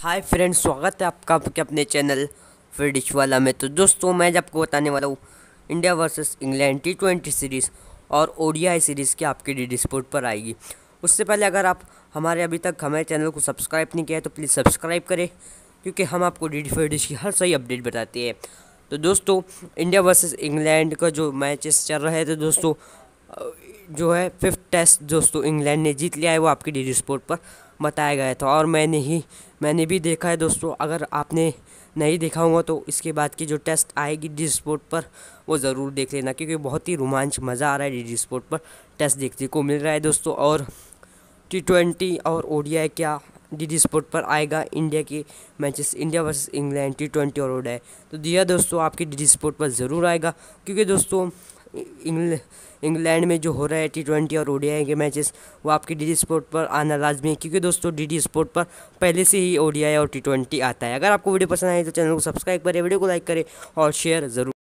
hi friends स्वागत है आपका आपके अपने चैनल फिडिश वाला में तो दोस्तों मैं आपको बताने वाला हूँ India versus England T twenty series और ओडीआई सीरीज़ की आपके डी स्पोर्ट पर आएगी उससे पहले अगर आप हमारे अभी तक हमारे चैनल को सब्सक्राइब नहीं किया है तो प्लीज़ सब्सक्राइब करें क्योंकि हम आपको डी डी फिडिश की हर सही अपडेट बताते हैं तो दोस्तों इंडिया वर्सेज इंग्लैंड का जो मैचेस चल रहे थे दोस्तों जो है फिफ्थ टेस्ट दोस्तों इंग्लैंड ने जीत लिया है वो आपकी डी स्पोर्ट पर बताया गया था और मैंने ही मैंने भी देखा है दोस्तों अगर आपने नहीं देखा होगा तो इसके बाद की जो टेस्ट आएगी डी स्पोर्ट पर वो ज़रूर देख लेना क्योंकि बहुत ही रोमांच मज़ा आ रहा है डी स्पोर्ट पर टेस्ट देखने को मिल रहा है दोस्तों और टी ट्वेंटी और ओ क्या डी डी स्पोर्ट पर आएगा इंडिया के matches India versus England T twenty और ओडिया तो दिया दोस्तों आपके डी डी स्पोर्ट पर ज़रूर आएगा क्योंकि दोस्तों इंग्लैंड में जो हो रहा है टी ट्वेंटी और ओडीआई के मैचेस वो आपके डी डी स्पोर्ट पर आना लाजमी है क्योंकि दोस्तों डी स्पोर्ट पर पहले से ही ओडीआई और टी ट्वेंटी आता है अगर आपको वीडियो पसंद आए तो चैनल को सब्सक्राइब करें वीडियो को लाइक करें और शेयर ज़रूर